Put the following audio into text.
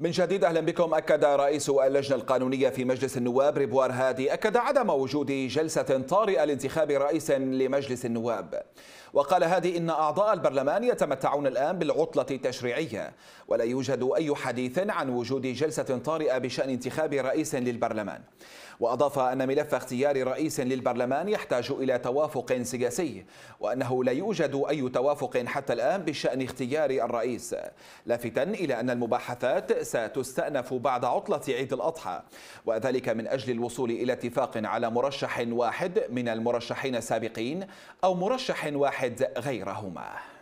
من جديد أهلا بكم أكد رئيس اللجنة القانونية في مجلس النواب ريبوار هادي أكد عدم وجود جلسة طارئة لانتخاب رئيس لمجلس النواب وقال هادي إن أعضاء البرلمان يتمتعون الآن بالعطلة التشريعية ولا يوجد أي حديث عن وجود جلسة طارئة بشأن انتخاب رئيس للبرلمان وأضاف أن ملف اختيار رئيس للبرلمان يحتاج إلى توافق سياسي وأنه لا يوجد أي توافق حتى الآن بشأن اختيار الرئيس لافتا إلى أن المباحثات ستستأنف بعد عطلة عيد الأضحى وذلك من أجل الوصول إلى اتفاق على مرشح واحد من المرشحين السابقين أو مرشح واحد غيرهما